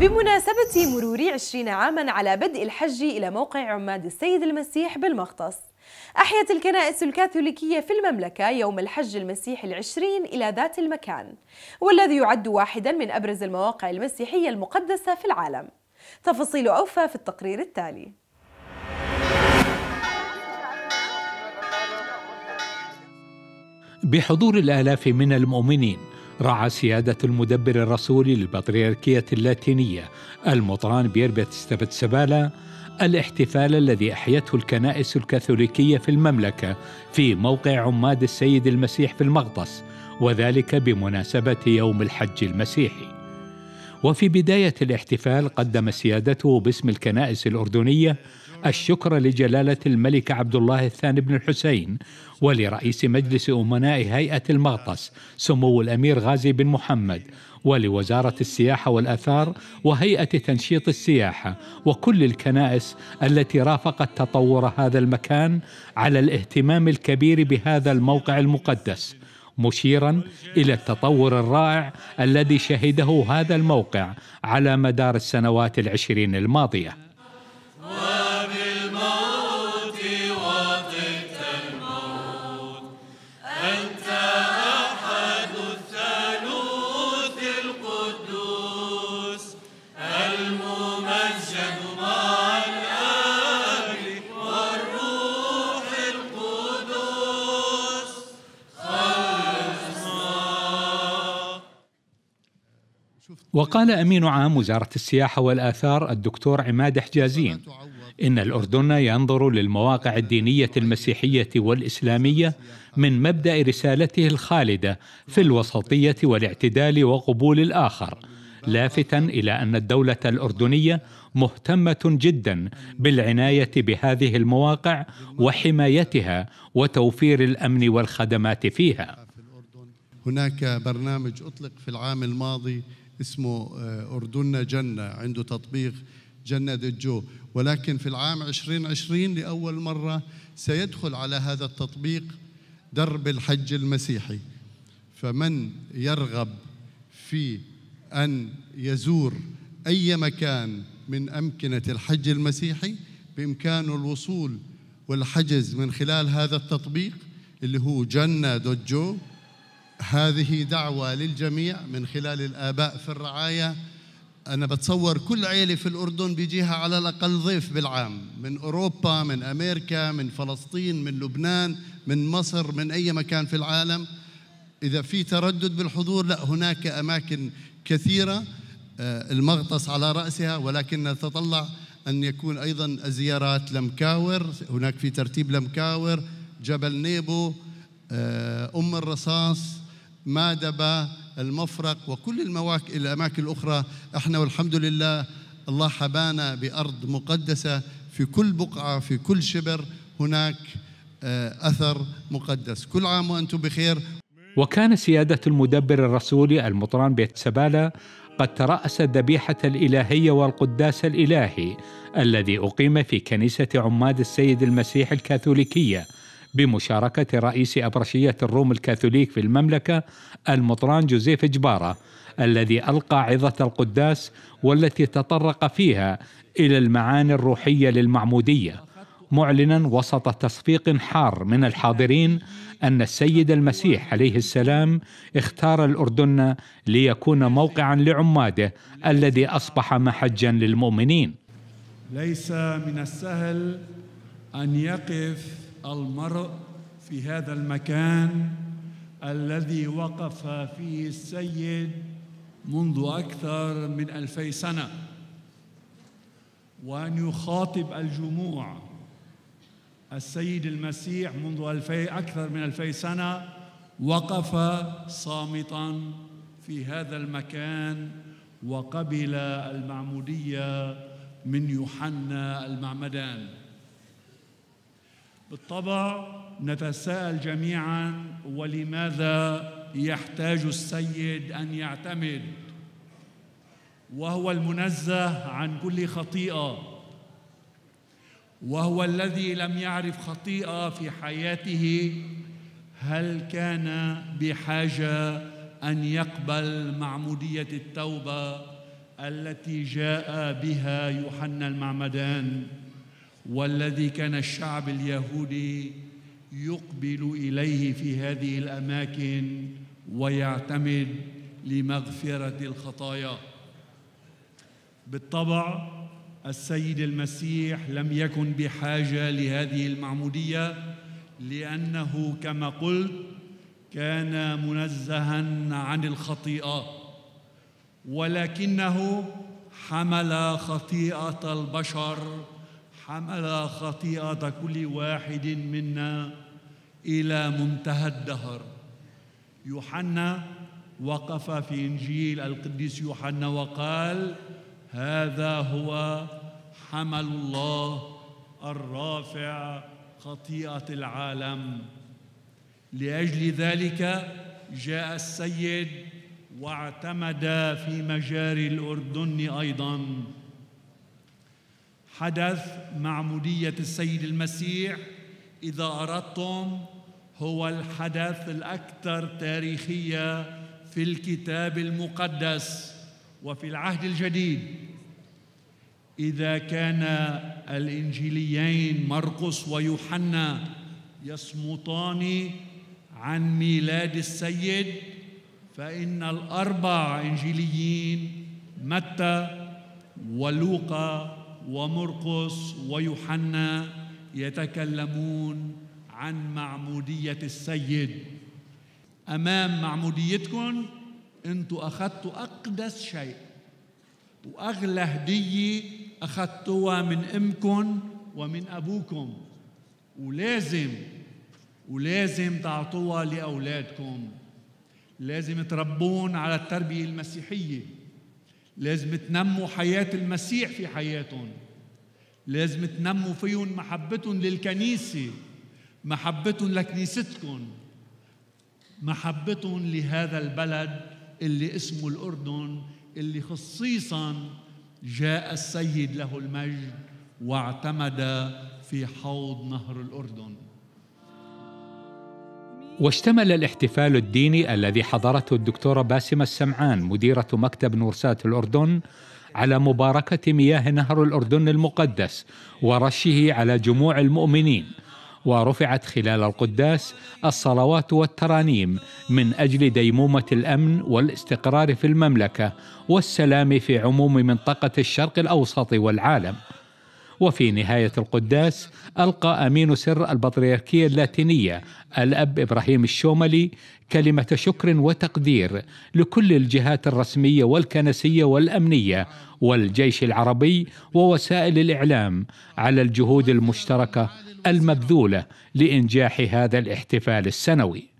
بمناسبة مرور عشرين عاما على بدء الحج إلى موقع عماد السيد المسيح بالمختص أحيت الكنائس الكاثوليكية في المملكة يوم الحج المسيحي العشرين إلى ذات المكان والذي يعد واحدا من أبرز المواقع المسيحية المقدسة في العالم تفاصيل أوفى في التقرير التالي بحضور الآلاف من المؤمنين رعى سيادة المدبر الرسولي للبطريركية اللاتينية المطران بيربت سبالا الاحتفال الذي أحيته الكنائس الكاثوليكية في المملكة في موقع عماد السيد المسيح في المغطس وذلك بمناسبة يوم الحج المسيحي وفي بداية الاحتفال قدم سيادته باسم الكنائس الأردنية الشكر لجلالة الملك عبد الله الثاني بن الحسين ولرئيس مجلس أمناء هيئة المغطس سمو الأمير غازي بن محمد ولوزارة السياحة والأثار وهيئة تنشيط السياحة وكل الكنائس التي رافقت تطور هذا المكان على الاهتمام الكبير بهذا الموقع المقدس مشيرا الى التطور الرائع الذي شهده هذا الموقع على مدار السنوات العشرين الماضيه وقال أمين عام وزارة السياحة والآثار الدكتور عماد حجازين إن الأردن ينظر للمواقع الدينية المسيحية والإسلامية من مبدأ رسالته الخالدة في الوسطية والاعتدال وقبول الآخر لافتا إلى أن الدولة الأردنية مهتمة جدا بالعناية بهذه المواقع وحمايتها وتوفير الأمن والخدمات فيها هناك برنامج أطلق في العام الماضي اسمه آه، أردننا جنة عنده تطبيق جنة دجو ولكن في العام 2020 لأول مرة سيدخل على هذا التطبيق درب الحج المسيحي فمن يرغب في أن يزور أي مكان من أمكنة الحج المسيحي بإمكانه الوصول والحجز من خلال هذا التطبيق اللي هو جنة دوت جو هذه دعوة للجميع من خلال الآباء في الرعاية أنا بتصور كل عيلة في الأردن بيجيها على الأقل ضيف بالعام من أوروبا من أمريكا من فلسطين من لبنان من مصر من أي مكان في العالم إذا في تردد بالحضور لا هناك أماكن كثيرة آه، المغطس على رأسها ولكن نتطلع أن يكون أيضا الزيارات لمكاور هناك في ترتيب لمكاور جبل نيبو آه، أم الرصاص مادبة المفرق وكل المواك... الأماكن الأخرى احنا والحمد لله الله حبانا بأرض مقدسة في كل بقعة في كل شبر هناك آه، أثر مقدس كل عام وأنتم بخير وكان سيادة المدبر الرسولي المطران بيت سبالة قد ترأس الذبيحة الإلهية والقداس الإلهي الذي أقيم في كنيسة عماد السيد المسيح الكاثوليكية بمشاركة رئيس أبرشية الروم الكاثوليك في المملكة المطران جوزيف جبارة الذي ألقى عظة القداس والتي تطرق فيها إلى المعاني الروحية للمعمودية معلنا وسط تصفيق حار من الحاضرين أن السيد المسيح عليه السلام اختار الأردن ليكون موقعا لعماده الذي أصبح محجا للمؤمنين ليس من السهل أن يقف المرء في هذا المكان الذي وقف فيه السيد منذ أكثر من ألفي سنة وأن يخاطب الجموع السيد المسيح منذ ألفي أكثر من ألفي سنة وقف صامتا في هذا المكان وقبل المعمودية من يوحنا المعمدان بالطبع نتساءل جميعا ولماذا يحتاج السيد ان يعتمد وهو المنزه عن كل خطيئه وهو الذي لم يعرف خطيئه في حياته هل كان بحاجه ان يقبل معموديه التوبه التي جاء بها يوحنا المعمدان والذي كان الشعب اليهودي يقبل اليه في هذه الاماكن ويعتمد لمغفره الخطايا بالطبع السيد المسيح لم يكن بحاجه لهذه المعموديه لانه كما قلت كان منزها عن الخطيئه ولكنه حمل خطيئه البشر حمل خطيئة كل واحد منا إلى منتهى الدهر يوحنا وقف في إنجيل القديس يوحنا وقال هذا هو حمل الله الرافع خطيئة العالم لأجل ذلك جاء السيد واعتمد في مجاري الأردن أيضاً حدث معمودية السيد المسيح إذا أردتم هو الحدث الأكثر تاريخية في الكتاب المقدس وفي العهد الجديد إذا كان الإنجيليين مرقس ويوحنا يصمتان عن ميلاد السيد فإن الأربع إنجيليين متى ولوقا ومرقس ويوحنا يتكلمون عن معمودية السيد أمام معموديتكم أنتوا أخذتوا أقدس شيء وأغلى هدية أخذتوها من أمكم ومن أبوكم ولازم ولازم تعطوها لأولادكم لازم تربون على التربية المسيحية لازم تنموا حياة المسيح في حياتهم لازم تنموا فيهم محبتهم للكنيسة محبتهم لكنيستكم محبتهم لهذا البلد اللي اسمه الأردن اللي خصيصا جاء السيد له المجد واعتمد في حوض نهر الأردن واشتمل الاحتفال الديني الذي حضرته الدكتورة باسمة السمعان مديرة مكتب نورسات الأردن على مباركة مياه نهر الأردن المقدس ورشه على جموع المؤمنين ورفعت خلال القداس الصلوات والترانيم من أجل ديمومة الأمن والاستقرار في المملكة والسلام في عموم منطقة الشرق الأوسط والعالم وفي نهاية القداس ألقى أمين سر البطريركية اللاتينية الأب إبراهيم الشوملي كلمة شكر وتقدير لكل الجهات الرسمية والكنسية والأمنية والجيش العربي ووسائل الإعلام على الجهود المشتركة المبذولة لإنجاح هذا الاحتفال السنوي